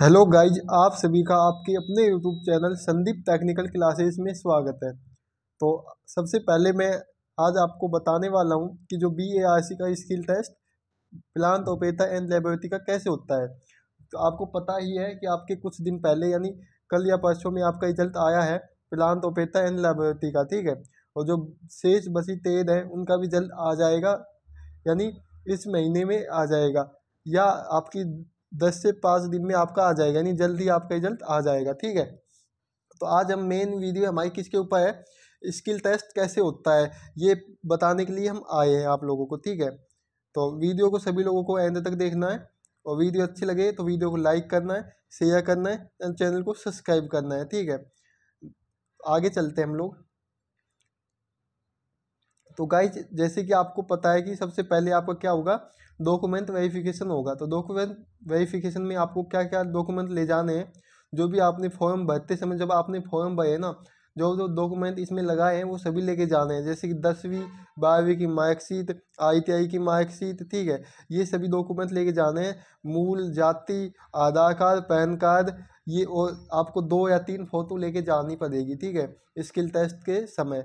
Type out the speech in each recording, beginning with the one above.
hello guys आप सभी का आपके अपने YouTube channel Sandeep technical classes में स्वागत है तो सबसे पहले मैं आज आपको बताने वाला हूँ कि जो बी ए आर सी का स्किल टेस्ट प्लान ओपेटा एंड लेबोरेटरी का कैसे होता है तो आपको पता ही है कि आपके कुछ दिन पहले यानी कल या परसों में आपका रिजल्ट आया है प्लान ओपेटा एंड लेबोरेटरी का ठीक है और जो शेष बसी तेज है उनका भी जल्द आ जाएगा यानी इस महीने में आ जाएगा या आपकी दस से पाँच दिन में आपका आ जाएगा यानी जल्दी आपका रिजल्ट आ जाएगा ठीक है तो आज हम मेन वीडियो हमारी किसके ऊपर है स्किल टेस्ट कैसे होता है ये बताने के लिए हम आए हैं आप लोगों को ठीक है तो वीडियो को सभी लोगों को एंड तक देखना है और वीडियो अच्छी लगे तो वीडियो को लाइक करना है शेयर करना है चैनल को सब्सक्राइब करना है ठीक है आगे चलते हैं हम लोग तो गाइज जैसे कि आपको पता है कि सबसे पहले आपका क्या होगा डॉक्यूमेंट वेरिफिकेशन होगा तो डॉक्यूमेंट वेरिफिकेशन में आपको क्या क्या डॉक्यूमेंट ले जाने हैं जो भी आपने फॉर्म भरते समय जब आपने फॉर्म भरे ना जो जो डॉक्यूमेंट इसमें लगाए हैं वो सभी लेके जाने हैं जैसे कि दसवीं बारहवीं की मार्कशीट आई की मार्कशीट ठीक है ये सभी डॉक्यूमेंट लेके जाने हैं मूल जाति आधार कार्ड पैन कार्ड ये और आपको दो या तीन फ़ोटो लेके जानी पड़ेगी ठीक है स्किल टेस्ट के समय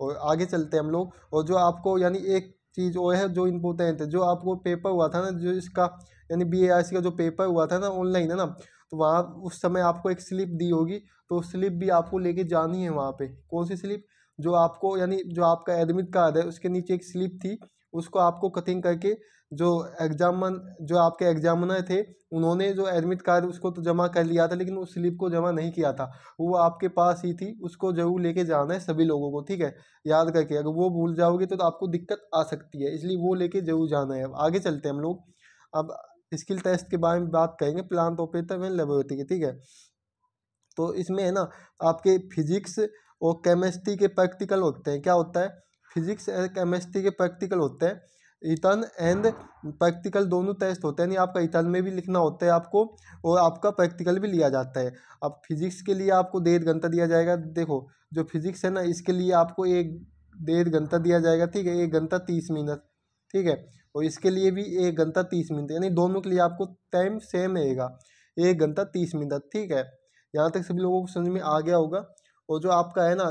और आगे चलते हैं हम लोग और जो आपको यानी एक चीज़ वो है जो इम्पोर्टेंट है जो आपको पेपर हुआ था ना जो इसका यानी बी का जो पेपर हुआ था ना ऑनलाइन है ना तो वहाँ उस समय आपको एक स्लिप दी होगी तो स्लिप भी आपको लेके जानी है वहाँ पे कौन सी स्लिप जो आपको यानी जो आपका एडमिट कार्ड है उसके नीचे एक स्लिप थी उसको आपको कटिंग करके जो एग्जामन जो आपके एग्जामिनर थे उन्होंने जो एडमिट कार्ड उसको तो जमा कर लिया था लेकिन उस स्लिप को जमा नहीं किया था वो आपके पास ही थी उसको जरूर लेके जाना है सभी लोगों को ठीक है याद करके अगर वो भूल जाओगे तो, तो आपको दिक्कत आ सकती है इसलिए वो लेके जरूर जाना है अब आगे चलते हैं हम लोग अब स्किल टेस्ट के बारे में बात करेंगे प्लान ऑपरेटर एंड लेबोरेटरी की ठीक है तो इसमें है ना आपके फिजिक्स और केमिस्ट्री के प्रैक्टिकल होते हैं क्या होता है फिजिक्स एंड केमिस्ट्री के प्रैक्टिकल होते हैं रिटर्न एंड प्रैक्टिकल दोनों टेस्ट होते हैं यानी आपका रिटर्न में भी लिखना होता है आपको और आपका प्रैक्टिकल भी लिया जाता है अब फिजिक्स के लिए आपको डेढ़ घंटा दिया जाएगा देखो जो फिजिक्स है ना इसके लिए आपको एक डेढ़ घंटा दिया जाएगा ठीक है एक घंटा तीस मिनट ठीक है और इसके लिए भी एक घंटा तीस मिनट यानी दोनों के लिए आपको टाइम सेम रहेगा एक घंटा तीस मिनट ठीक है यहाँ तक सभी लोगों को समझ में आ गया होगा और जो आपका है ना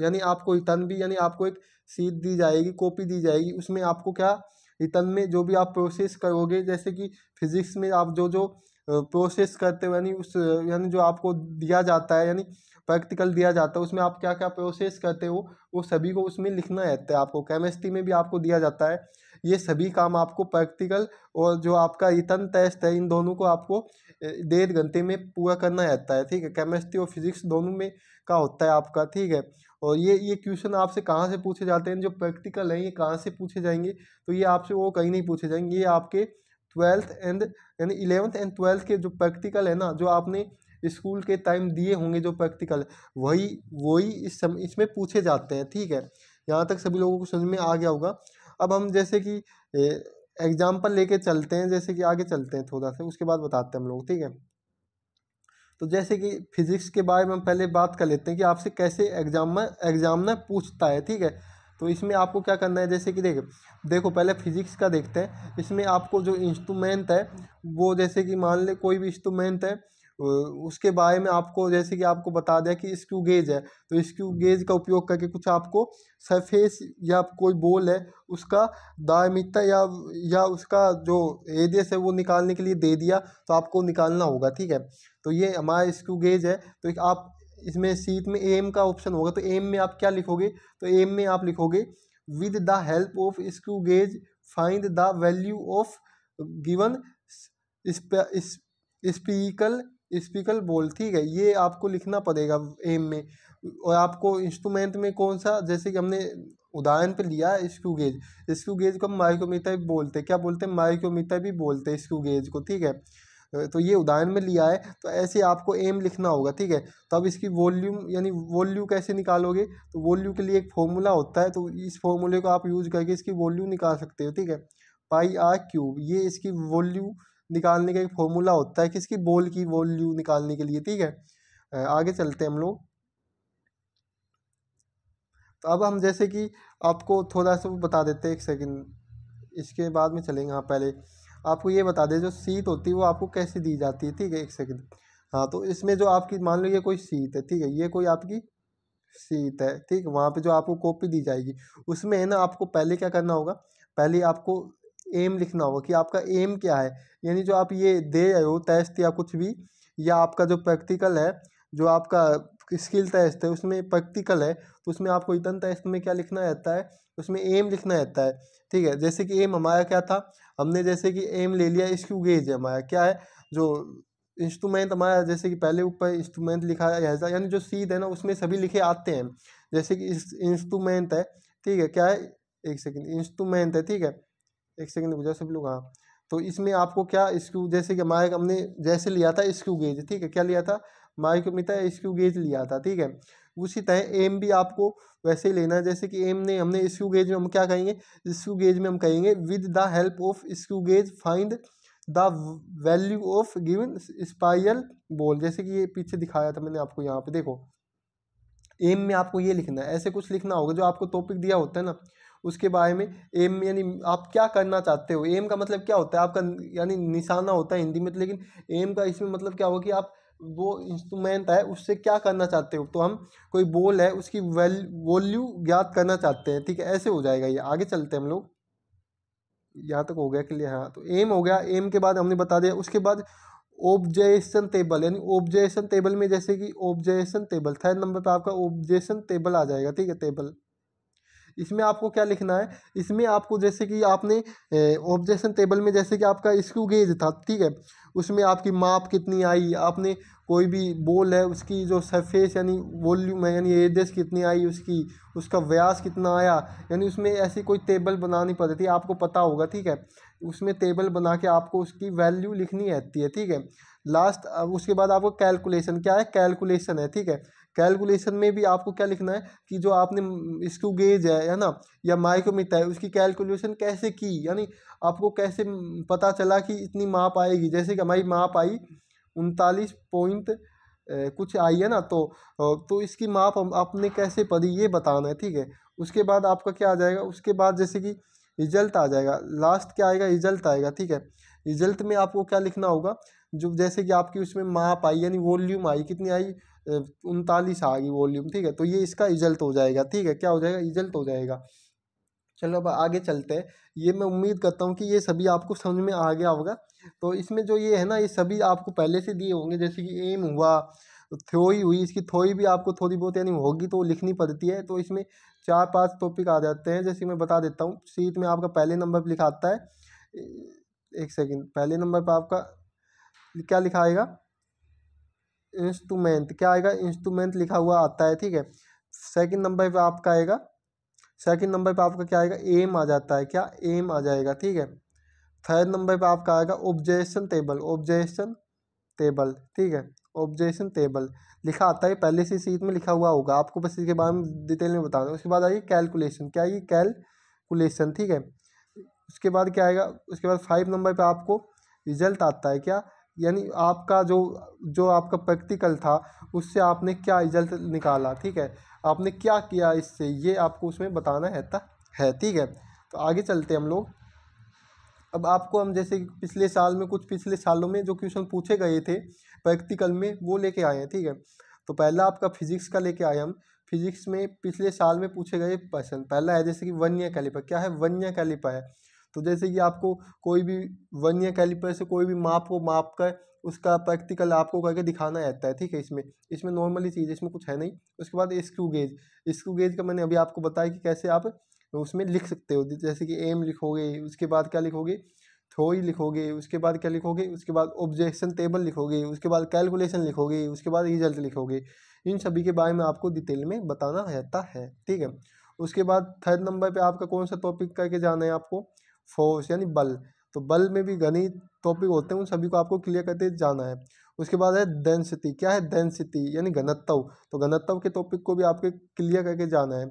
यानी आपको रिटर्न भी यानी आपको एक सीट दी जाएगी कॉपी दी जाएगी उसमें आपको क्या रिटर्न में जो भी आप प्रोसेस करोगे जैसे कि फिजिक्स में आप जो जो प्रोसेस करते हो यानी उस यानी जो आपको दिया जाता है यानी प्रैक्टिकल दिया जाता है उसमें आप क्या क्या प्रोसेस करते हो वो सभी को उसमें लिखना रहता है आपको केमिस्ट्री में भी आपको दिया जाता है ये सभी काम आपको प्रैक्टिकल और जो आपका रिटर्न टेस्ट है इन दोनों को आपको डेढ़ घंटे में पूरा करना रहता है ठीक है केमिस्ट्री और फिजिक्स दोनों में का होता है आपका ठीक है और ये ये क्वेश्चन आपसे कहाँ से पूछे जाते हैं जो प्रैक्टिकल हैं ये कहाँ से पूछे जाएंगे तो ये आपसे वो कहीं नहीं पूछे जाएंगे ये आपके ट्वेल्थ एंड यानी इलेवंथ एंड ट्वेल्थ के जो प्रैक्टिकल है ना जो आपने स्कूल के टाइम दिए होंगे जो प्रैक्टिकल वही वही इस सम इसमें पूछे जाते हैं ठीक है यहाँ तक सभी लोगों को समझ में आ गया होगा अब हम जैसे कि एग्जाम्पल लेके चलते हैं जैसे कि आगे चलते हैं थोड़ा सा उसके बाद बताते हैं हम लोग ठीक है तो जैसे कि फिज़िक्स के बारे में हम पहले बात कर लेते हैं कि आपसे कैसे एग्जाम में एग्जाम में पूछता है ठीक है तो इसमें आपको क्या करना है जैसे कि देख देखो पहले फिजिक्स का देखते हैं इसमें आपको जो इंस्ट्रूमेंट है वो जैसे कि मान ले कोई भी इंस्ट्रूमेंट है उसके बारे में आपको जैसे कि आपको बता दें कि स्क्यू गेज है तो स्क्यू गेज का उपयोग करके कुछ आपको सरफेस या कोई बोल है उसका दायमिकता या या उसका जो एरियस है वो निकालने के लिए दे दिया तो आपको निकालना होगा ठीक है तो ये हमारा स्क्यू गेज है तो आप इसमें सीट में एम का ऑप्शन होगा तो एम में आप क्या लिखोगे तो एम में आप लिखोगे with the help of screw gauge find the value of given spherical spherical ball ठीक है ये आपको लिखना पड़ेगा एम में और आपको इंस्ट्रूमेंट में कौन सा जैसे कि हमने उदाहरण पे लिया स्क्रू गेज स्क्रू गेज को हम माइक्रोमीटर भी बोलते हैं क्या बोलते हैं माइक्रोमीटर भी बोलते हैं स्क्रू गेज को ठीक है तो ये उदाहरण में लिया है तो ऐसे आपको एम लिखना होगा ठीक है तो अब इसकी वॉल्यूम यानी वॉल्यू कैसे निकालोगे तो वॉल्यू के लिए एक फॉर्मूला होता है तो इस फॉर्मूले को आप यूज़ करके इसकी वॉल्यू निकाल सकते हो ठीक है पाई आर क्यूब ये इसकी वॉल्यू निकालने का एक फॉर्मूला होता है किसकी बोल की वॉल्यू निकालने के लिए ठीक है आगे चलते हैं हम लोग तो अब हम जैसे कि आपको थोड़ा सा बता देते हैं एक सेकंड इसके बाद में चलेंगे हाँ पहले आपको ये बता दें जो सीट होती है वो आपको कैसे दी जाती है ठीक है एक सेकंड हाँ तो इसमें जो आपकी मान लो ये कोई सीट है ठीक है ये कोई आपकी सीट है ठीक है वहाँ पे जो आपको कॉपी दी जाएगी उसमें है ना आपको पहले क्या करना होगा पहले आपको एम लिखना होगा कि आपका एम क्या है यानी जो आप ये दे रहे हो टेस्ट या कुछ भी या आपका जो प्रैक्टिकल है जो आपका स्किल टेस्ट है उसमें प्रैक्टिकल है तो उसमें आपको रिटर्न टेस्ट में क्या लिखना रहता है उसमें एम लिखना रहता है ठीक है जैसे कि एम हमारा क्या था हमने जैसे कि एम ले लिया स्क्यू गेज है हमारा क्या है जो इंस्ट्रूमेंट हमारा जैसे कि पहले ऊपर इंस्ट्रूमेंट लिखा है यानी जो सीध है ना उसमें सभी लिखे आते हैं जैसे कि इंस्ट्रूमेंट है ठीक है क्या है एक सेकेंड इंस्ट्रूमेंट है ठीक है एक सेकंड बुझा सब लोग हाँ तो इसमें आपको क्या स्क्रू जैसे कि माइक हमने जैसे लिया था स्क्रू गेज ठीक है क्या लिया था माइक हमने था स्क्रू गेज लिया था ठीक है उसी तरह एम भी आपको वैसे ही लेना है जैसे कि एम ने हमने स्क्रू गेज में हम क्या कहेंगे स्क्रू गेज में हम कहेंगे with the help of screw gauge find the value of given spherical ball जैसे कि ये पीछे दिखाया था मैंने आपको यहाँ पे देखो एम में आपको ये लिखना है ऐसे कुछ लिखना होगा जो आपको टॉपिक दिया होता है ना उसके बारे में एम यानी आप क्या करना चाहते हो एम का मतलब क्या होता है आपका यानी निशाना होता है हिंदी में तो लेकिन एम का इसमें मतलब क्या होगा कि आप वो इंस्ट्रूमेंट है उससे क्या करना चाहते हो तो हम कोई बोल है उसकी वैल वॉल्यू ज्ञात करना चाहते हैं ठीक है ऐसे हो जाएगा ये आगे चलते हैं हम लोग यहाँ तक हो गया कि हाँ तो एम हो गया एम के बाद हमने बता दिया उसके बाद ऑब्जेशन टेबल यानी ऑब्जेशन टेबल में जैसे कि ऑब्जेशन टेबल थर्ड नंबर पर आपका ऑब्जेशन टेबल आ जाएगा ठीक है टेबल इसमें आपको क्या लिखना है इसमें आपको जैसे कि आपने ऑब्जेक्शन टेबल में जैसे कि आपका स्क्रू गेज था ठीक है उसमें आपकी माप कितनी आई आपने कोई भी बोल है उसकी जो सरफेस यानी वॉल्यूम है यानी रेडियस कितनी आई उसकी उसका व्यास कितना आया यानी उसमें ऐसी कोई टेबल बनानी पड़ती है आपको पता होगा ठीक है उसमें टेबल बना के आपको उसकी वैल्यू लिखनी रहती है ठीक है लास्ट उसके बाद आपको कैलकुलेशन क्या है कैलकुलेशन है ठीक है कैलकुलेशन में भी आपको क्या लिखना है कि जो आपने स्क्रू गेज है है ना या माइक्रोमीटर है उसकी कैलकुलेशन कैसे की यानी आपको कैसे पता चला कि इतनी माप आएगी जैसे कि हमारी माप आई उनतालीस पॉइंट कुछ आई है ना तो तो इसकी माप आपने कैसे पढ़ी ये बताना है ठीक है उसके बाद आपका क्या आ जाएगा उसके बाद जैसे कि रिजल्ट आ जाएगा लास्ट क्या आएगा रिजल्ट आएगा ठीक है रिजल्ट में आपको क्या लिखना होगा जो जैसे कि आपकी उसमें माप आई यानी वॉल्यूम आई कितनी आई उनतालीस आ गई वॉल्यूम ठीक है तो ये इसका रिजल्ट हो जाएगा ठीक है क्या हो जाएगा रिजल्ट हो जाएगा चलो अब आगे चलते हैं ये मैं उम्मीद करता हूँ कि ये सभी आपको समझ में आ गया होगा तो इसमें जो ये है ना ये सभी आपको पहले से दिए होंगे जैसे कि एम हुआ थ्योई हुई इसकी थ्योई भी आपको थोड़ी बहुत यानी होगी तो लिखनी पड़ती है तो इसमें चार पांच टॉपिक आ जाते हैं जैसे मैं बता देता हूँ सीट में आपका पहले नंबर पर लिखाता है एक सेकेंड पहले नंबर पर आपका क्या लिखाएगा इंस्ट्रूमेंट क्या आएगा इंस्ट्रूमेंट लिखा हुआ आता है ठीक है सेकंड नंबर पे आपका आएगा सेकंड नंबर पे आपका क्या आएगा एम आ जाता है क्या एम आ जाएगा ठीक है थर्ड नंबर पे आपका आएगा ऑब्जेक्शन टेबल ऑब्जेक्शन टेबल ठीक है ऑब्जेक्शन टेबल लिखा आता है पहले से सीट में लिखा हुआ होगा आपको बस इसके बारे में डिटेल में बताना उसके बाद आएगी कैलकुलेशन क्या आएगी कैलकुलेशन ठीक है उसके बाद क्या आएगा उसके बाद फाइव नंबर पर आपको रिजल्ट आता है क्या यानी आपका जो जो आपका प्रैक्टिकल था उससे आपने क्या रिजल्ट निकाला ठीक है आपने क्या किया इससे ये आपको उसमें बताना रहता है ठीक है तो आगे चलते हम लोग अब आपको हम जैसे पिछले साल में कुछ पिछले सालों में जो क्वेश्चन पूछे गए थे प्रैक्टिकल में वो लेके आए हैं ठीक है तो पहला आपका फिजिक्स का लेके आए हम फिजिक्स में पिछले साल में पूछे गए क्वेश्चन पहला है जैसे कि वन्य कैलिपर क्या है वन्य कैलिपर है तो जैसे कि आपको कोई भी वन या कैलिपर से कोई भी माप को माप कर उसका प्रैक्टिकल आपको करके दिखाना रहता है ठीक है इसमें इसमें नॉर्मली चीज़ इसमें कुछ है नहीं उसके बाद स्क्रू गेज स्क्रू गेज का मैंने अभी आपको बताया कि कैसे आप उसमें लिख सकते हो जैसे कि एम लिखोगे उसके बाद क्या लिखोगे थ्रोई लिखोगे उसके बाद क्या लिखोगे उसके बाद ऑब्जेक्शन टेबल लिखोगे उसके बाद कैलकुलेशन लिखोगे उसके बाद रिजल्ट लिखोगे इन सभी के बारे में आपको डिटेल में बताना रहता है ठीक है उसके बाद थर्ड नंबर पे आपका कौन सा टॉपिक करके जाना है आपको फोर्स यानी बल तो बल में भी घनी टॉपिक होते हैं उन सभी को आपको क्लियर करते जाना है उसके बाद है डेंसिटी क्या है डेंसिटी यानी घनत्व तो घनत्व के टॉपिक को भी आपके क्लियर करके जाना है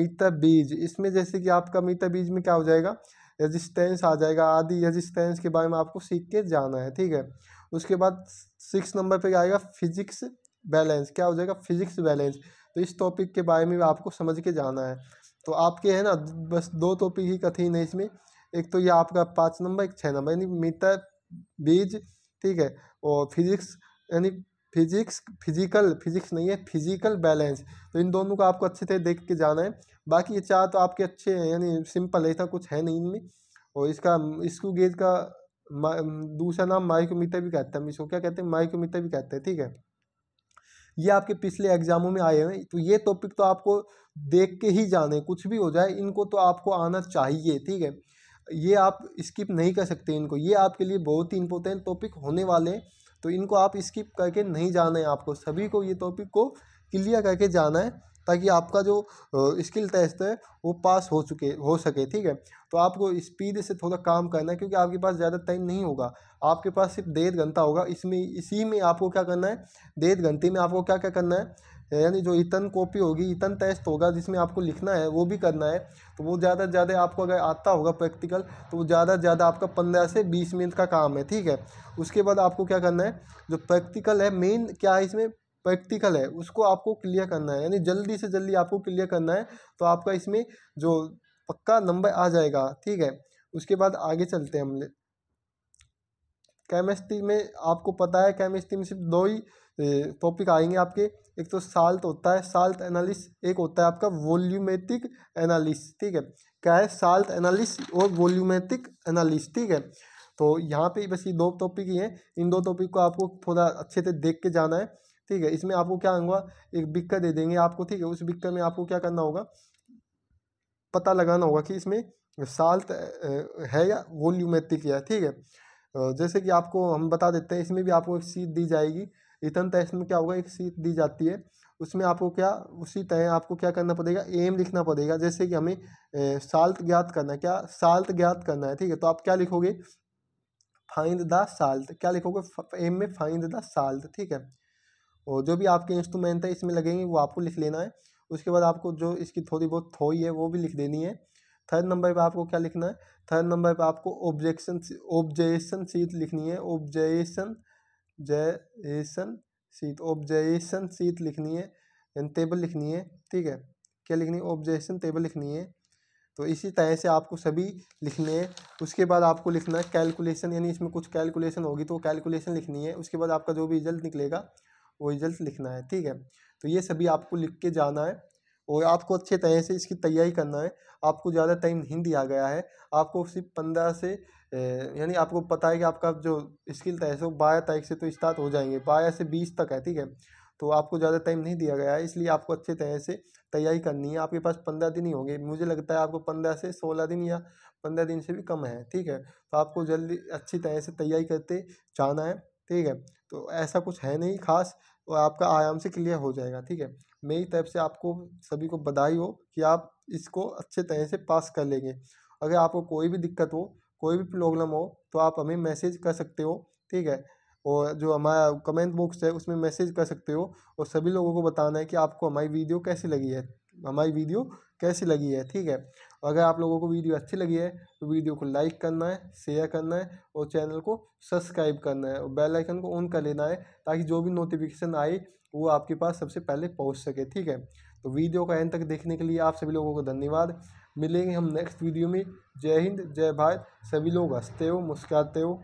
मीटर बीज इसमें जैसे कि आपका मीटर बीज में क्या हो जाएगा रजिस्टेंस आ जाएगा आदि रजिस्टेंस के बारे में आपको सीख के जाना है ठीक है उसके बाद सिक्स नंबर पर आएगा फिजिक्स बैलेंस क्या हो जाएगा फिजिक्स बैलेंस तो इस टॉपिक के बारे में भी आपको समझ के जाना है तो आपके है ना बस दो टॉपिक ही कठिन है इसमें एक तो ये आपका पाँच नंबर एक छः नंबर यानी मीटर बीज ठीक है और फिजिक्स यानी फिजिक्स फिजिकल फिजिक्स नहीं है फिजिकल बैलेंस तो इन दोनों को आपको अच्छे से देख के जाना है बाकी ये चार तो आपके अच्छे हैं यानी सिंपल ऐसा कुछ है नहीं इनमें और इसका स्क्रू गेज का दूसरा नाम माइक्रोमीटर भी कहते हैं हम इसको क्या कहते हैं माइक्रोमीटर भी कहते हैं ठीक है ये आपके पिछले एग्जामों में आए हैं तो ये टॉपिक तो आपको देख के ही जाने कुछ भी हो जाए इनको तो आपको आना चाहिए ठीक है ये आप स्किप नहीं कर सकते इनको ये आपके लिए बहुत ही इंपॉर्टेंट टॉपिक होने वाले हैं तो इनको आप स्किप करके नहीं जाना है आपको सभी को ये टॉपिक को क्लियर करके जाना है ताकि आपका जो स्किल टेस्ट है वो पास हो चुके हो सके ठीक है तो आपको स्पीड से थोड़ा काम करना है क्योंकि आपके पास ज़्यादा टाइम नहीं होगा आपके पास सिर्फ डेढ़ घंटा होगा इसमें इसी में आपको क्या करना है डेढ़ घंटे में आपको क्या क्या करना है यानी जो इतन कॉपी होगी इतन टेस्ट होगा जिसमें आपको लिखना है वो भी करना है तो वो ज़्यादा से ज़्यादा आपको अगर आता होगा प्रैक्टिकल तो वो ज़्यादा से ज़्यादा आपका पंद्रह से बीस मिनट का काम है ठीक है उसके बाद आपको क्या करना है जो प्रैक्टिकल है मेन क्या है इसमें प्रैक्टिकल है उसको आपको क्लियर करना है यानी जल्दी से जल्दी आपको क्लियर करना है तो आपका इसमें जो पक्का नंबर आ जाएगा ठीक है उसके बाद आगे चलते हैं हम केमिस्ट्री में आपको पता है केमिस्ट्री में सिर्फ दो ही टॉपिक आएंगे आपके एक तो साल्ट होता है साल्ट एनालिस एक होता है आपका वॉल्यूमेटिक एनालिस ठीक है क्या है साल्ट एनालिस और वॉल्यूमेटिक एनालिस ठीक है तो यहाँ पे बस ये दो टॉपिक ही हैं इन दो टॉपिक को आपको थोड़ा अच्छे से देख के जाना है ठीक है इसमें आपको क्या होगा एक बिक्का दे देंगे आपको ठीक है उस बिक्का में आपको क्या करना होगा पता लगाना होगा कि इसमें साल्ट है या वॉल्यूमेटिक है ठीक है जैसे कि आपको हम बता देते हैं इसमें भी आपको एक सीट दी जाएगी रिटर्न टेस्ट में क्या होगा एक सीट दी जाती है उसमें आपको क्या उसी तय आपको क्या करना पड़ेगा एम लिखना पड़ेगा जैसे कि हमें साल्ट ज्ञात करना है क्या साल्ट ज्ञात करना है ठीक है तो आप क्या लिखोगे फाइंड द साल्ट क्या लिखोगे एम में फाइंड द साल्ट ठीक है और जो भी आपके इंस्ट्रूमेंट है इसमें लगेंगे वो आपको लिख लेना है उसके बाद आपको जो इसकी थोड़ी बहुत थोई है वो भी लिख देनी है थर्ड नंबर पे आपको क्या लिखना है थर्ड नंबर पे आपको ऑब्जेक्शन ऑब्जेक्शन सीट लिखनी है ऑब्जेक्शन जयसन सीट ऑब्जेसन सीट लिखनी है यानी टेबल लिखनी है ठीक है क्या लिखनी है ओब्जेसन टेबल लिखनी है तो इसी तरह से आपको सभी लिखने हैं उसके बाद आपको लिखना है कैलकुलेशन यानी इसमें कुछ कैलकुलेशन होगी तो कैलकुलेशन लिखनी है उसके बाद आपका जो भी रिजल्ट निकलेगा वो रिजल्ट लिखना है ठीक है तो ये सभी आपको लिख के जाना है और आपको अच्छे तरह से इसकी तैयारी करना है आपको ज़्यादा टाइम नहीं दिया गया है आपको सिर्फ पंद्रह से यानी आपको पता है कि आपका जो स्किल तय है बारह तारीख से तो स्टार्ट हो जाएंगे बारह से बीस तक है ठीक है तो आपको ज़्यादा टाइम नहीं दिया गया है इसलिए आपको अच्छे तरह से तैयारी करनी है आपके पास पंद्रह दिन ही होंगे मुझे लगता है आपको पंद्रह से सोलह दिन या पंद्रह दिन से भी कम है ठीक है तो आपको जल्दी अच्छी तरह से तैयारी करते जाना है ठीक है तो ऐसा कुछ है नहीं खास और आपका आराम से क्लियर हो जाएगा ठीक है मेरी तरफ से आपको सभी को बधाई हो कि आप इसको अच्छे तरह से पास कर लेंगे अगर आपको कोई भी दिक्कत हो कोई भी प्रॉब्लम हो तो आप हमें मैसेज कर सकते हो ठीक है और जो हमारा कमेंट बॉक्स है उसमें मैसेज कर सकते हो और सभी लोगों को बताना है कि आपको हमारी वीडियो कैसी लगी है हमारी वीडियो कैसी लगी है ठीक है अगर आप लोगों को वीडियो अच्छी लगी है तो वीडियो को लाइक करना है शेयर करना है और चैनल को सब्सक्राइब करना है और बेल आइकन को ऑन कर लेना है ताकि जो भी नोटिफिकेशन आए वो आपके पास सबसे पहले पहुंच सके ठीक है तो वीडियो का एंड तक देखने के लिए आप सभी लोगों को धन्यवाद मिलेंगे हम नेक्स्ट वीडियो में जय हिंद जय भारत सभी लोग हंसते हो मुस्कुराते हो